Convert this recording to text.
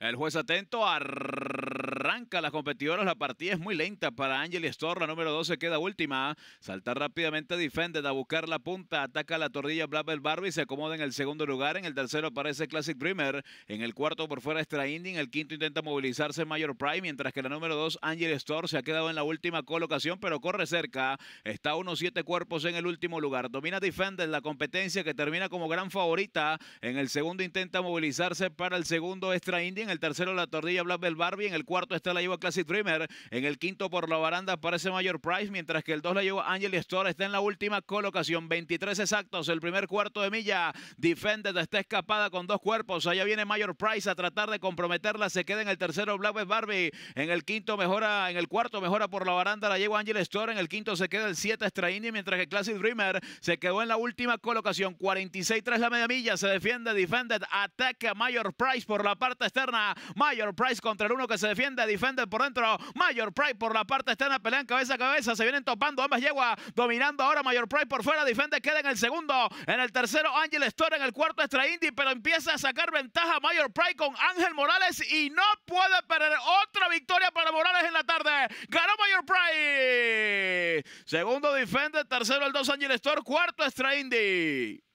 El juez atento. a arranca las competidoras. La partida es muy lenta para Angeli la número 12, queda última. Salta rápidamente Defended a buscar la punta. Ataca la torrilla Blabel Barbie. Se acomoda en el segundo lugar. En el tercero aparece Classic Dreamer. En el cuarto por fuera Extra Indie. En el quinto intenta movilizarse Mayor Prime. Mientras que la número 2, Angel Storr, se ha quedado en la última colocación, pero corre cerca. Está a unos siete cuerpos en el último lugar. Domina Defended la competencia que termina como gran favorita. En el segundo intenta movilizarse para el segundo Extra Indie. En el tercero la torrilla Blabel Barbie. En el cuarto esta la lleva Classic Dreamer. En el quinto por la baranda aparece Mayor Price, mientras que el 2 la lleva Angel Store. Está en la última colocación. 23 exactos. El primer cuarto de milla. Defended está escapada con dos cuerpos. Allá viene Mayor Price a tratar de comprometerla. Se queda en el tercero Black Barbie. En el quinto mejora, en el cuarto mejora por la baranda. La lleva Angel Store. En el quinto se queda el 7 Straini, mientras que Classic Dreamer se quedó en la última colocación. 46 3 la media milla. Se defiende Defended. Ataca Mayor Price por la parte externa. Mayor Price contra el uno que se defiende. Defender por dentro. Mayor Pride por la parte está en la cabeza a cabeza. Se vienen topando ambas yeguas. Dominando ahora Mayor Pry por fuera. Defender queda en el segundo. En el tercero Ángel Store. En el cuarto Extra Indy. Pero empieza a sacar ventaja Mayor Pry con Ángel Morales. Y no puede perder otra victoria para Morales en la tarde. Ganó Mayor Pride. Segundo Defender. Tercero el dos Ángel Store. Cuarto Extra Indy.